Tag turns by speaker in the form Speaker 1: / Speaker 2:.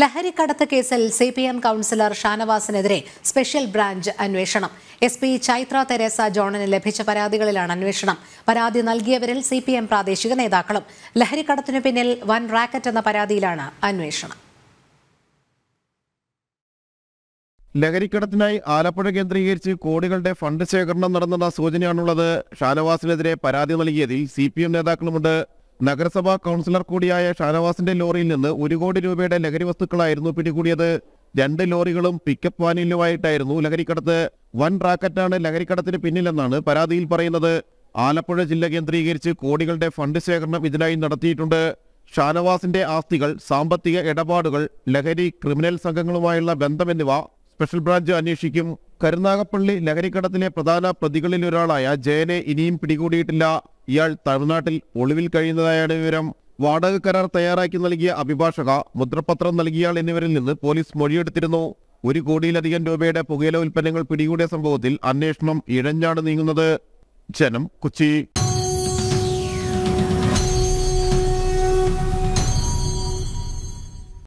Speaker 1: ലഹരിക്കടത്ത് കേസിൽ സി പി എം കൌൺസിലർ ഷാനവാസിനെതിരെ special branch അന്വേഷണം എസ് പി ചൈത്ര തെരേസ ജോണിന് ലഭിച്ച പരാതികളിലാണ് അന്വേഷണം പരാതി നൽകിയവരിൽ സി പി എം പ്രാദേശിക നേതാക്കളും ലഹരിക്കടത്തിനു പിന്നിൽ വൻ റാക്കറ്റ് എന്ന പരാതിയിലാണ് അന്വേഷണം
Speaker 2: ലഹരിക്കടത്തിനായി ആലപ്പുഴ കേന്ദ്രീകരിച്ച് കോടികളുടെ ഫണ്ട് ശേഖരണം നടന്നെന്ന സൂചനയാണുള്ളത് ഷാനവാസിനെതിരെ പരാതി നൽകിയതിൽ സി പി എം നേതാക്കളുമുണ്ട് നഗരസഭാ കൗൺസിലർ കൂടിയായ ഷാനവാസിന്റെ ലോറിയിൽ നിന്ന് ഒരു കോടി രൂപയുടെ ലഹരി വസ്തുക്കളായിരുന്നു പിടികൂടിയത് രണ്ട് ലോറികളും പിക്കപ്പ് വാനിലുമായിട്ടായിരുന്നു ലഹരിക്കടത്ത് വൻ റാക്കറ്റാണ് ലഹരിക്കടത്തിന് പിന്നിലെന്നാണ് പരാതിയിൽ പറയുന്നത് ആലപ്പുഴ ജില്ല കേന്ദ്രീകരിച്ച് കോടികളുടെ ഫണ്ട് ശേഖരണം ഇതിനായി നടത്തിയിട്ടുണ്ട് ഷാനവാസിന്റെ ആസ്തികൾ സാമ്പത്തിക ഇടപാടുകൾ ലഹരി ക്രിമിനൽ സംഘങ്ങളുമായുള്ള ബന്ധം എന്നിവ സ്പെഷ്യൽ ബ്രാഞ്ച് അന്വേഷിക്കും കരുനാഗപ്പള്ളി ലഹരിക്കടത്തിലെ പ്രധാന പ്രതികളിൽ ഒരാളായ ജയനെ ഇനിയും പിടികൂടിയിട്ടില്ല ഇയാൾ തമിഴ്നാട്ടിൽ ഒളിവിൽ കഴിയുന്നതായാണ് വിവരം വാടക കരാർ തയ്യാറാക്കി നൽകിയ അഭിഭാഷക മുദ്രപത്രം നൽകിയാൾ എന്നിവരിൽ നിന്ന് പോലീസ് മൊഴിയെടുത്തിരുന്നു ഒരു കോടിയിലധികം രൂപയുടെ പുകയില ഉൽപ്പന്നങ്ങൾ പിടികൂടിയ സംഭവത്തിൽ അന്വേഷണം ഇഴഞ്ഞാണ് നീങ്ങുന്നത് ജനം കൊച്ചി